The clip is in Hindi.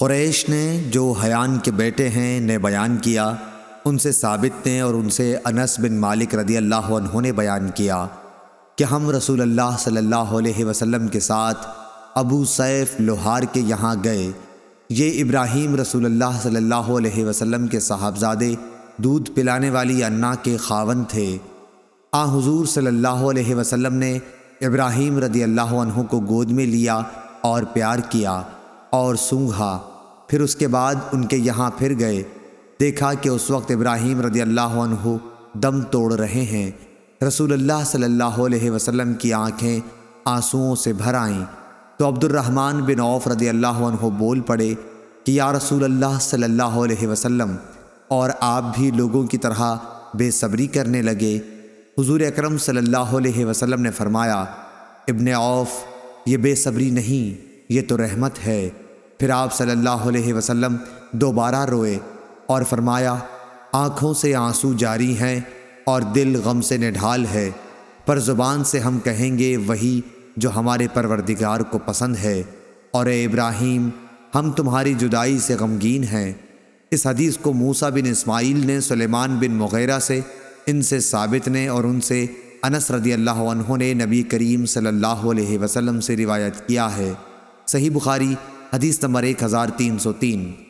क़ुरैश ने जो हयान के बेटे हैं ने बयान किया उनसे साबित ने और उनसे अनस बिन मालिक रदी अल्लाह ने बयान किया कि हम रसूल अल्लाह सल्लल्लाहु अलैहि वसल्लम के साथ अबू सैफ लोहार के यहाँ गए ये इब्राहीम रसूल अल्लाह सल्लल्लाहु अलैहि वसल्लम के साहबजादे दूध पिलाने वाली अन्ना के खावन थे आ हुजूर सल्लल्लाहु अलैहि वसल्लम ने इब्राहीम रदी अल्लाह को गोद में लिया और प्यार किया और सूंघा फिर उसके बाद उनके यहाँ फिर गए देखा कि उस वक्त इब्राहिम रदी अल्लाह दम तोड़ रहे हैं अल्लाह सल्लल्लाहु अलैहि वसल्लम की आंखें आंसुओं से भर आईं तो अब्दुलरहमान बिन औफ रदी अल्लाह बोल पड़े कि या अल्लाह सल्लल्लाहु अलैहि वसल्लम और आप भी लोगों की तरह बेसब्री करने लगे हुजूर अकरम सल्लल्लाहु अलैहि वसल्लम ने फरमाया इब्न औफ ये बेसब्री नहीं ये तो रहमत है फिर आप सल्लल्लाहु अलैहि वसल्लम दोबारा रोए और फरमाया आँखों से आंसू जारी हैं और दिल गम से निढाल है पर ज़ुबान से हम कहेंगे वही जो हमारे परवरदिगार को पसंद है और इब्राहिम हम तुम्हारी जुदाई से गमगीन हैं इस हदीस को मूसा बिन इस्माइल ने सुलेमान बिन मुगैरा से इनसे साबित ने और उनसे अनस रदी अल्लाह ने नबी करीम सल्लल्लाहु अलैहि वसल्लम से रिवायत किया है सही बुखारी हदीस नंबर एक हज़ार तीन सौ तीन